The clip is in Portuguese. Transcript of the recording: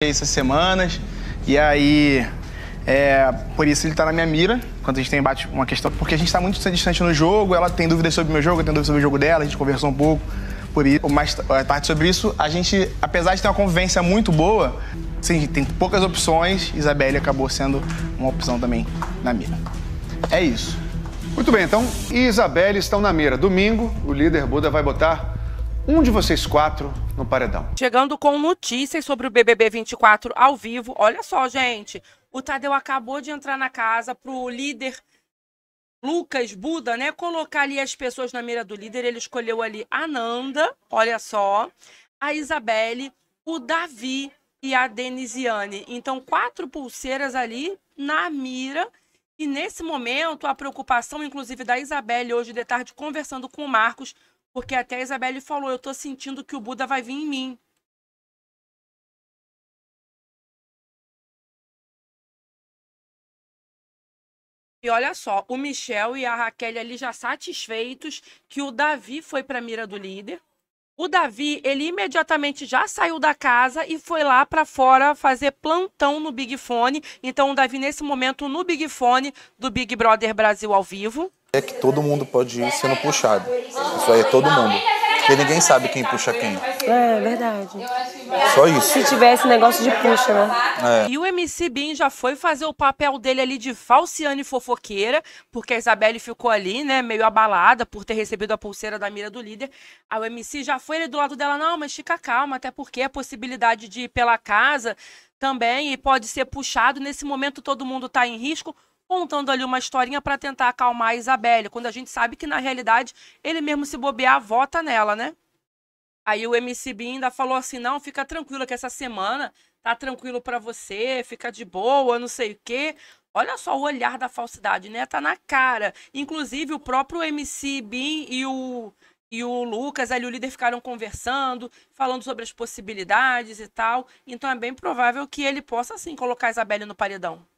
essas semanas. E aí, é, por isso ele tá na minha mira, quando a gente tem bate uma questão, porque a gente tá muito distante no jogo, ela tem dúvidas sobre o meu jogo, eu tenho dúvidas sobre o jogo dela, a gente conversou um pouco por isso, mais é, tarde sobre isso, a gente, apesar de ter uma convivência muito boa, sim, tem poucas opções, Isabelle acabou sendo uma opção também na mira. É isso. Muito bem, então, Isabelle estão na mira. Domingo, o líder Buda vai botar um de vocês quatro no paredão. Chegando com notícias sobre o BBB 24 ao vivo. Olha só, gente. O Tadeu acabou de entrar na casa pro líder Lucas Buda, né? Colocar ali as pessoas na mira do líder. Ele escolheu ali a Nanda, olha só, a Isabelle, o Davi e a Denisiane. Então, quatro pulseiras ali na mira. E nesse momento, a preocupação, inclusive, da Isabelle hoje de tarde, conversando com o Marcos, porque até a Isabelle falou, eu tô sentindo que o Buda vai vir em mim. E olha só, o Michel e a Raquel ali já satisfeitos que o Davi foi para mira do líder. O Davi, ele imediatamente já saiu da casa e foi lá para fora fazer plantão no Big Fone. Então, o Davi, nesse momento, no Big Fone do Big Brother Brasil ao vivo é que todo mundo pode ir sendo puxado. Isso aí é todo mundo. Porque ninguém sabe quem puxa quem. É, verdade. Só isso. Se tivesse negócio de puxa, né? É. E o MC Bin já foi fazer o papel dele ali de falciane fofoqueira, porque a Isabelle ficou ali, né, meio abalada por ter recebido a pulseira da mira do líder. A MC já foi ali do lado dela, não, mas fica calma, até porque a possibilidade de ir pela casa também e pode ser puxado. Nesse momento todo mundo está em risco contando ali uma historinha para tentar acalmar a Isabelle, quando a gente sabe que, na realidade, ele mesmo se bobear, vota nela, né? Aí o MC Bin ainda falou assim: não, fica tranquila que essa semana tá tranquilo para você, fica de boa, não sei o quê. Olha só o olhar da falsidade, né? Tá na cara. Inclusive, o próprio MC Bin e o, e o Lucas, ali o líder, ficaram conversando, falando sobre as possibilidades e tal. Então é bem provável que ele possa, assim, colocar a Isabelle no paredão.